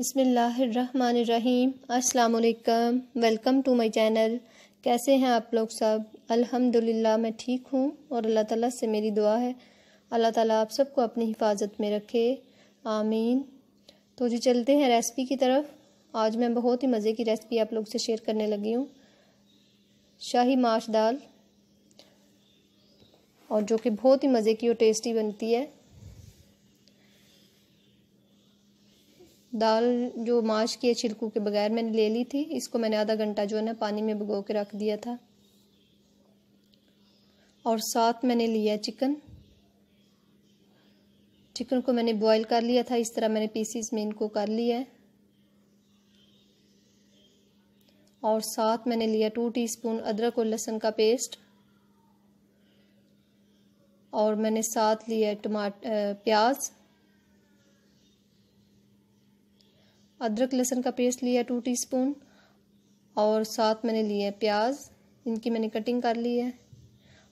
बसमीम् अल्लाम welcome to my channel कैसे हैं आप लोग सब अल्हम्दुलिल्लाह मैं ठीक हूँ और अल्लाह ताला से मेरी दुआ है अल्लाह ताला आप सबको अपनी हिफाजत में रखे आमीन तो जी चलते हैं रेसिपी की तरफ आज मैं बहुत ही मज़े की रेसिपी आप लोग से शेयर करने लगी हूँ शाही माश दाल और जो कि बहुत ही मज़े की और टेस्टी बनती है दाल जो माश की है छिलकू के बगैर मैंने ले ली थी इसको मैंने आधा घंटा जो है ना पानी में भिगो के रख दिया था और साथ मैंने लिया चिकन चिकन को मैंने बॉईल कर लिया था इस तरह मैंने पीसीस में इनको कर लिया और साथ मैंने लिया टू टीस्पून अदरक और लहसुन का पेस्ट और मैंने साथ लिया टमा प्याज अदरक लहसुन का पेस्ट लिया टू टीस्पून और साथ मैंने लिए प्याज इनकी मैंने कटिंग कर ली है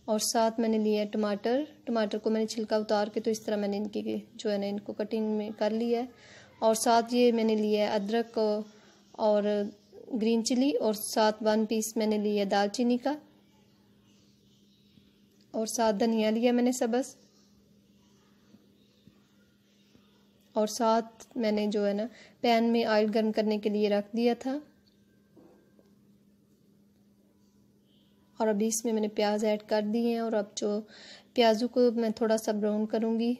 और साथ मैंने लिया टमाटर टमाटर को मैंने छिलका उतार के तो इस तरह मैंने इनकी जो है ना इनको कटिंग में कर लिया है और साथ ये मैंने लिया है अदरक और ग्रीन चिली और साथ वन पीस मैंने लिया दालचीनी का और साथ धनिया लिया मैंने सबस और साथ मैंने जो है ना पैन में ऑयल गर्म करने के लिए रख दिया था और अभी इसमें मैंने प्याज ऐड कर दिए हैं और अब जो प्याज़ों को मैं थोड़ा सा ब्राउन करूँगी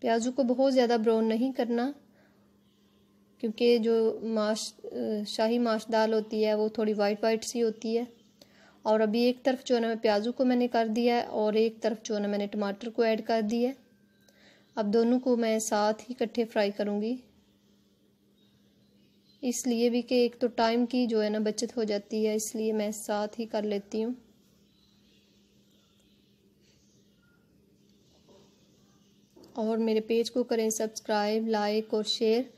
प्याज़ों को बहुत ज़्यादा ब्राउन नहीं करना क्योंकि जो माश शाही माश दाल होती है वो थोड़ी वाइट वाइट सी होती है और अभी एक तरफ जो है ना मैं प्याज़ों को मैंने कर दिया है और एक तरफ जो है ना मैंने टमाटर को ऐड कर दिया है अब दोनों को मैं साथ ही इकट्ठे फ्राई करूँगी इसलिए भी कि एक तो टाइम की जो है ना बचत हो जाती है इसलिए मैं साथ ही कर लेती हूँ और मेरे पेज को करें सब्सक्राइब लाइक और शेयर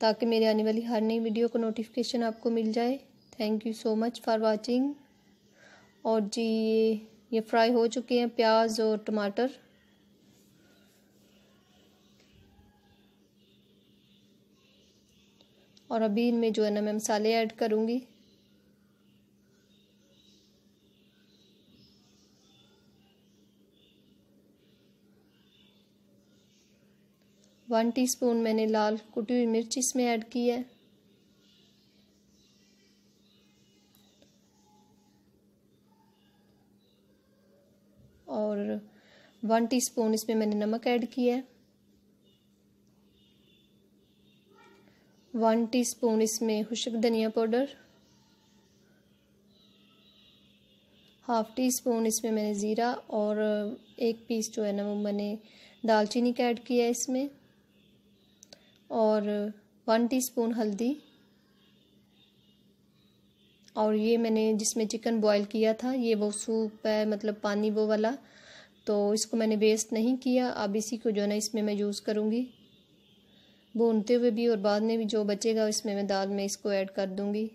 ताकि मेरे आने वाली हर नई वीडियो का नोटिफिकेशन आपको मिल जाए thank you so much for watching और जी ये ये फ्राई हो चुके हैं प्याज और टमाटर और अभी इनमें जो है ना मैं मसाले ऐड करूँगी वन टीस्पून मैंने लाल कुटी हुई मिर्च इसमें ऐड की है और वन टीस्पून इसमें मैंने नमक ऐड किया है वन टीस्पून इसमें खुशक धनिया पाउडर हाफ टी स्पून इसमें मैंने ज़ीरा और एक पीस जो है ना वो मैंने दालचीनी का ऐड किया है इसमें और वन टीस्पून हल्दी और ये मैंने जिसमें चिकन बॉईल किया था ये वो सूप है मतलब पानी वो वाला तो इसको मैंने वेस्ट नहीं किया अब इसी को जो है ना इसमें मैं यूज़ करूँगी भूनते हुए भी और बाद में भी जो बचेगा इसमें मैं दाल में इसको ऐड कर दूँगी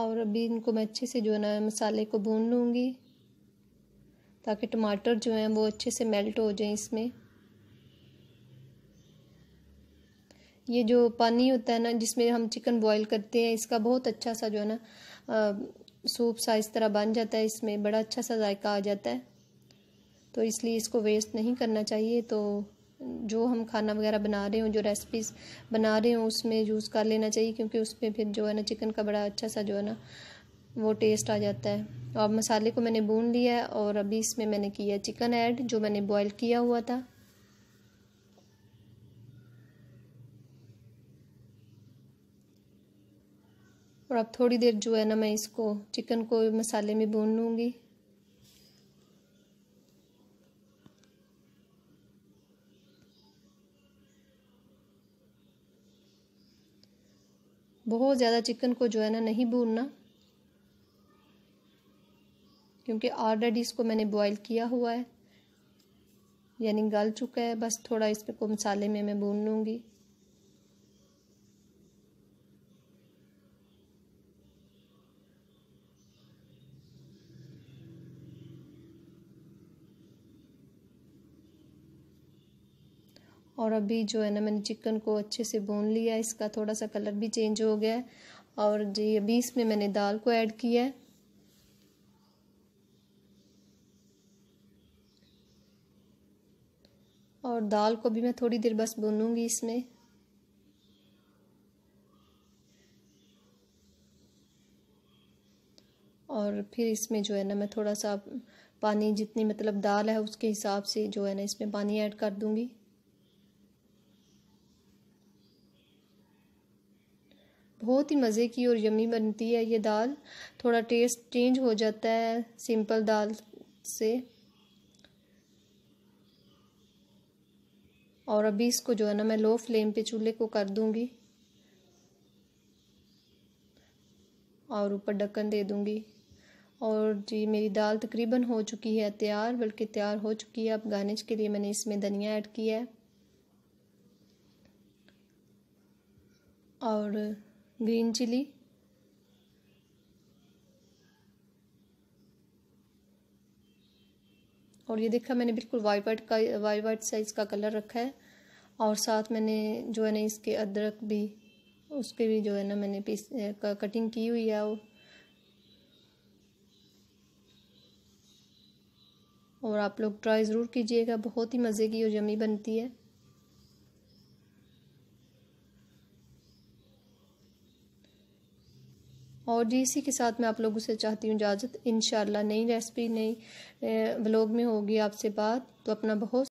और अभी इनको मैं अच्छे से जो है ना मसाले को भून लूँगी ताकि टमाटर जो हैं वो अच्छे से मेल्ट हो जाएं इसमें ये जो पानी होता है ना जिसमें हम चिकन बॉईल करते हैं इसका बहुत अच्छा सा जो है ना सूप सा इस तरह बन जाता है इसमें बड़ा अच्छा सा जायका आ जाता है तो इसलिए इसको वेस्ट नहीं करना चाहिए तो जो हम खाना वगैरह बना रहे हों जो रेसिपीज़ बना रहे हों उसमें यूज़ कर लेना चाहिए क्योंकि उसमें फिर जो है ना चिकन का बड़ा अच्छा सा जो है ना वो टेस्ट आ जाता है और तो मसाले को मैंने भून लिया है और अभी इसमें मैंने किया चिकन ऐड जो मैंने बॉईल किया हुआ था और अब थोड़ी देर जो है ना मैं इसको चिकन को मसाले में भून लूँगी बहुत ज़्यादा चिकन को जो है ना नहीं भूनना क्योंकि ऑलरेडी इसको मैंने बॉईल किया हुआ है यानी गल चुका है बस थोड़ा इसमें को मसाले में मैं भून लूँगी और अभी जो है ना मैंने चिकन को अच्छे से भून लिया इसका थोड़ा सा कलर भी चेंज हो गया है और जी अभी इसमें मैंने दाल को ऐड किया है और दाल को भी मैं थोड़ी देर बस भूनूंगी इसमें और फिर इसमें जो है ना मैं थोड़ा सा पानी जितनी मतलब दाल है उसके हिसाब से जो है ना इसमें पानी ऐड कर दूंगी बहुत ही मज़े की और यमी बनती है ये दाल थोड़ा टेस्ट चेंज हो जाता है सिंपल दाल से और अभी इसको जो है ना मैं लो फ्लेम पे चूल्हे को कर दूंगी और ऊपर ढक्कन दे दूंगी और जी मेरी दाल तकरीबन हो चुकी है तैयार बल्कि तैयार हो चुकी है अब गार्निश के लिए मैंने इसमें धनिया ऐड किया है और ग्रीन चिली और ये देखा मैंने बिल्कुल वाइट वाइट का वाइट वाइट साइज़ का कलर रखा है और साथ मैंने जो है ना इसके अदरक भी उसके भी जो है ना मैंने पीस कटिंग की हुई है और आप लोग ट्राई ज़रूर कीजिएगा बहुत ही मज़े की और यमी बनती है और जी इसी के साथ मैं आप लोगों से चाहती हूँ इजाज़त इन नई रेसिपी नई ब्लॉग में होगी आपसे बात तो अपना बहुत